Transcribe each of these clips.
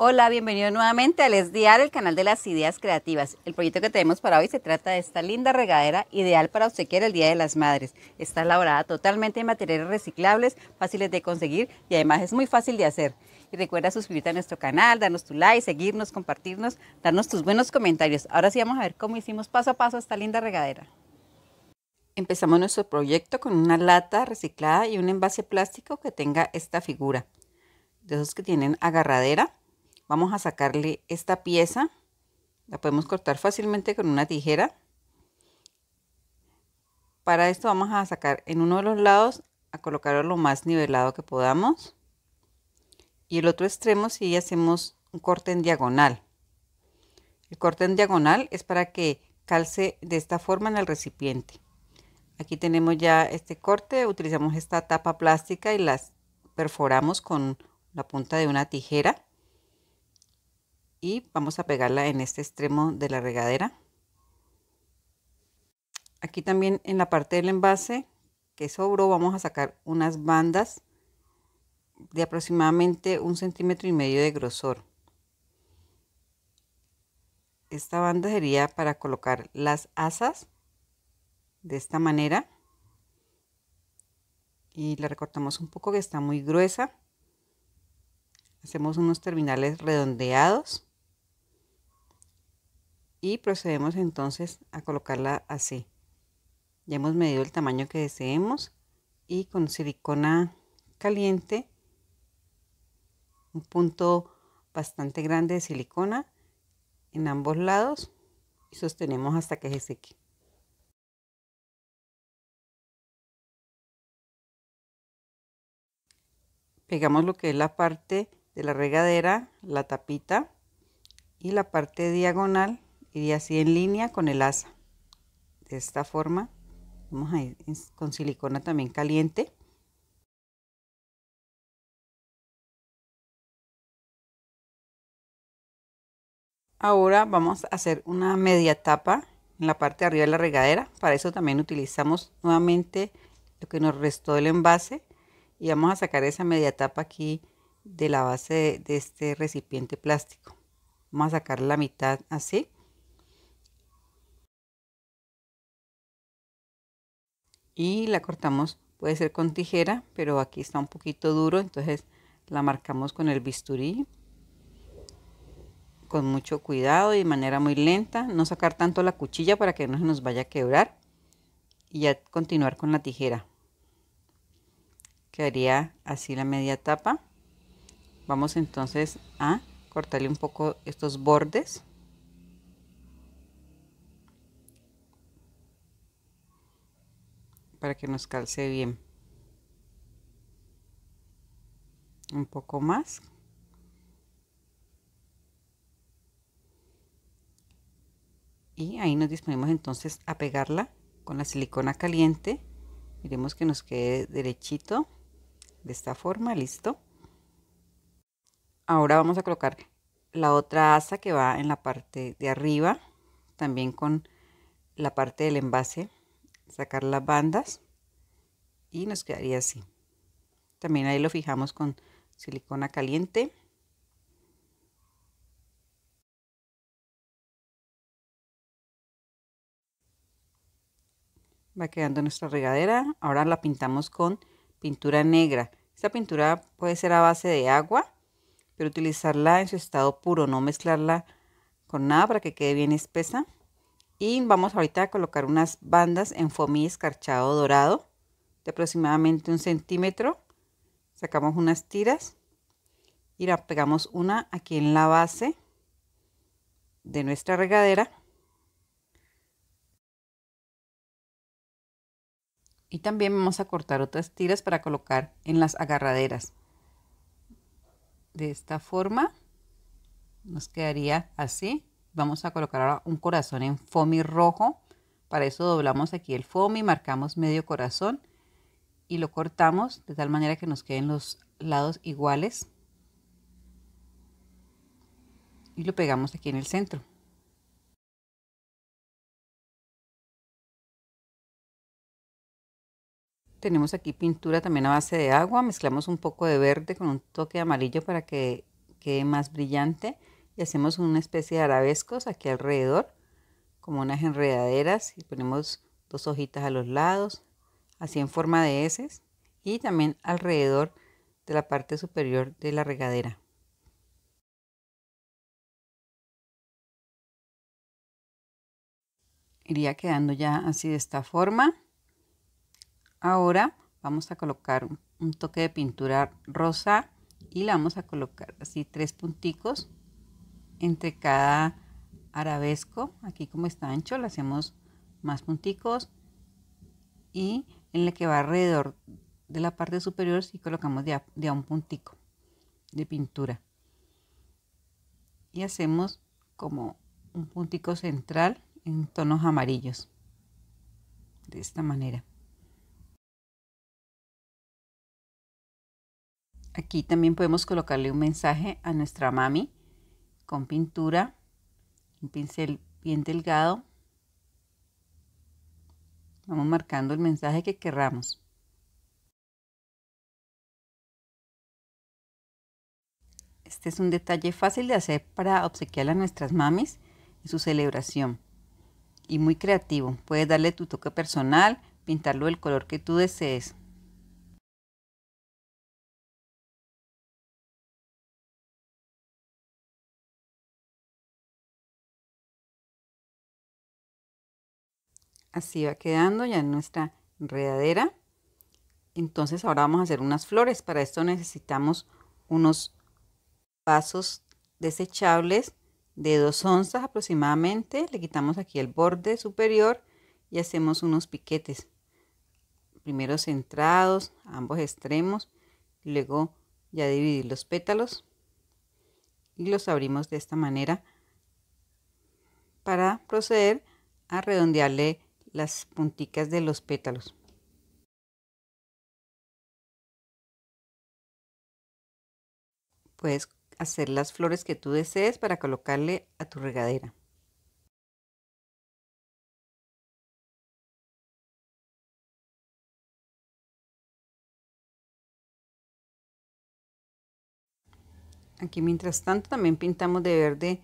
Hola, bienvenido nuevamente al Esdiar, el canal de las ideas creativas. El proyecto que tenemos para hoy se trata de esta linda regadera ideal para obsequiar el Día de las Madres. Está elaborada totalmente en materiales reciclables, fáciles de conseguir y además es muy fácil de hacer. Y recuerda suscribirte a nuestro canal, darnos tu like, seguirnos, compartirnos, darnos tus buenos comentarios. Ahora sí vamos a ver cómo hicimos paso a paso esta linda regadera. Empezamos nuestro proyecto con una lata reciclada y un envase plástico que tenga esta figura. De esos que tienen agarradera Vamos a sacarle esta pieza. La podemos cortar fácilmente con una tijera. Para esto vamos a sacar en uno de los lados, a colocarlo lo más nivelado que podamos. Y el otro extremo si hacemos un corte en diagonal. El corte en diagonal es para que calce de esta forma en el recipiente. Aquí tenemos ya este corte, utilizamos esta tapa plástica y las perforamos con la punta de una tijera y vamos a pegarla en este extremo de la regadera. Aquí también en la parte del envase que sobró vamos a sacar unas bandas de aproximadamente un centímetro y medio de grosor. Esta banda sería para colocar las asas de esta manera y la recortamos un poco que está muy gruesa. Hacemos unos terminales redondeados y procedemos entonces a colocarla así. Ya hemos medido el tamaño que deseemos y con silicona caliente, un punto bastante grande de silicona en ambos lados y sostenemos hasta que se seque. Pegamos lo que es la parte de la regadera, la tapita y la parte diagonal y así en línea con el asa de esta forma vamos a ir con silicona también caliente ahora vamos a hacer una media tapa en la parte de arriba de la regadera para eso también utilizamos nuevamente lo que nos restó del envase y vamos a sacar esa media tapa aquí de la base de este recipiente plástico vamos a sacar la mitad así y la cortamos, puede ser con tijera, pero aquí está un poquito duro, entonces la marcamos con el bisturí, con mucho cuidado y de manera muy lenta, no sacar tanto la cuchilla para que no se nos vaya a quebrar y ya continuar con la tijera. Quedaría así la media tapa. Vamos entonces a cortarle un poco estos bordes. para que nos calce bien. Un poco más. Y ahí nos disponemos entonces a pegarla con la silicona caliente. Miremos que nos quede derechito. De esta forma, listo. Ahora vamos a colocar la otra asa que va en la parte de arriba. También con la parte del envase sacar las bandas y nos quedaría así. También ahí lo fijamos con silicona caliente. Va quedando nuestra regadera. Ahora la pintamos con pintura negra. Esta pintura puede ser a base de agua, pero utilizarla en su estado puro, no mezclarla con nada para que quede bien espesa. Y vamos ahorita a colocar unas bandas en foamy escarchado dorado de aproximadamente un centímetro. Sacamos unas tiras y la pegamos una aquí en la base de nuestra regadera. Y también vamos a cortar otras tiras para colocar en las agarraderas. De esta forma nos quedaría así. Vamos a colocar ahora un corazón en foamy rojo. Para eso doblamos aquí el foamy, marcamos medio corazón y lo cortamos de tal manera que nos queden los lados iguales. Y lo pegamos aquí en el centro. Tenemos aquí pintura también a base de agua. Mezclamos un poco de verde con un toque de amarillo para que quede más brillante y hacemos una especie de arabescos aquí alrededor, como unas enredaderas y ponemos dos hojitas a los lados, así en forma de heces y también alrededor de la parte superior de la regadera. Iría quedando ya así de esta forma. Ahora vamos a colocar un toque de pintura rosa y la vamos a colocar así tres punticos entre cada arabesco, aquí como está ancho, le hacemos más punticos y en la que va alrededor de la parte superior si colocamos de un puntico de pintura y hacemos como un puntico central en tonos amarillos de esta manera aquí también podemos colocarle un mensaje a nuestra mami con pintura, un pincel bien delgado. Vamos marcando el mensaje que querramos. Este es un detalle fácil de hacer para obsequiar a nuestras mamis en su celebración. Y muy creativo. Puedes darle tu toque personal, pintarlo del color que tú desees. Así va quedando ya en nuestra enredadera. Entonces ahora vamos a hacer unas flores. Para esto necesitamos unos vasos desechables de 2 onzas aproximadamente. Le quitamos aquí el borde superior y hacemos unos piquetes. Primero centrados ambos extremos. Y luego ya dividir los pétalos. Y los abrimos de esta manera para proceder a redondearle las punticas de los pétalos. Puedes hacer las flores que tú desees para colocarle a tu regadera. Aquí mientras tanto también pintamos de verde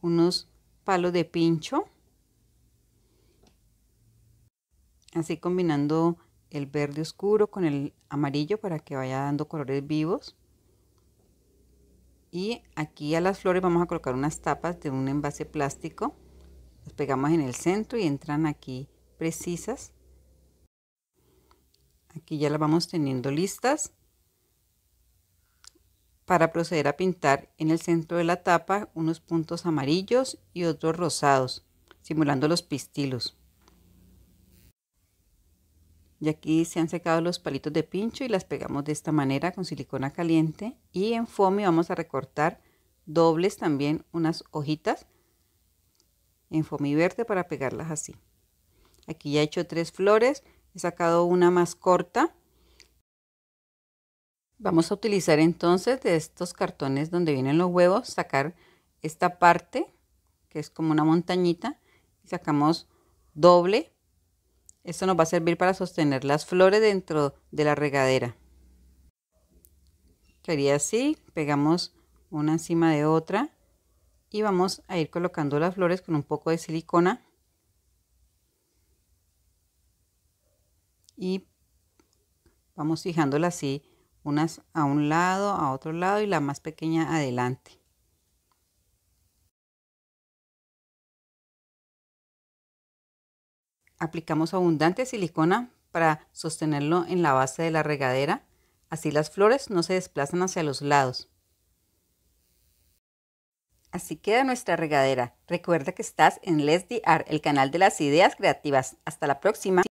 unos palos de pincho así combinando el verde oscuro con el amarillo para que vaya dando colores vivos. Y aquí a las flores vamos a colocar unas tapas de un envase plástico. Las pegamos en el centro y entran aquí precisas. Aquí ya las vamos teniendo listas. Para proceder a pintar en el centro de la tapa unos puntos amarillos y otros rosados, simulando los pistilos. Y aquí se han secado los palitos de pincho y las pegamos de esta manera con silicona caliente. Y en foamy vamos a recortar dobles también unas hojitas en foamy verde para pegarlas así. Aquí ya he hecho tres flores, he sacado una más corta. Vamos a utilizar entonces de estos cartones donde vienen los huevos, sacar esta parte que es como una montañita y sacamos doble esto nos va a servir para sostener las flores dentro de la regadera. Quería así, pegamos una encima de otra y vamos a ir colocando las flores con un poco de silicona y vamos fijándolas así unas a un lado, a otro lado y la más pequeña adelante. Aplicamos abundante silicona para sostenerlo en la base de la regadera, así las flores no se desplazan hacia los lados. Así queda nuestra regadera. Recuerda que estás en Les Art, el canal de las ideas creativas. Hasta la próxima.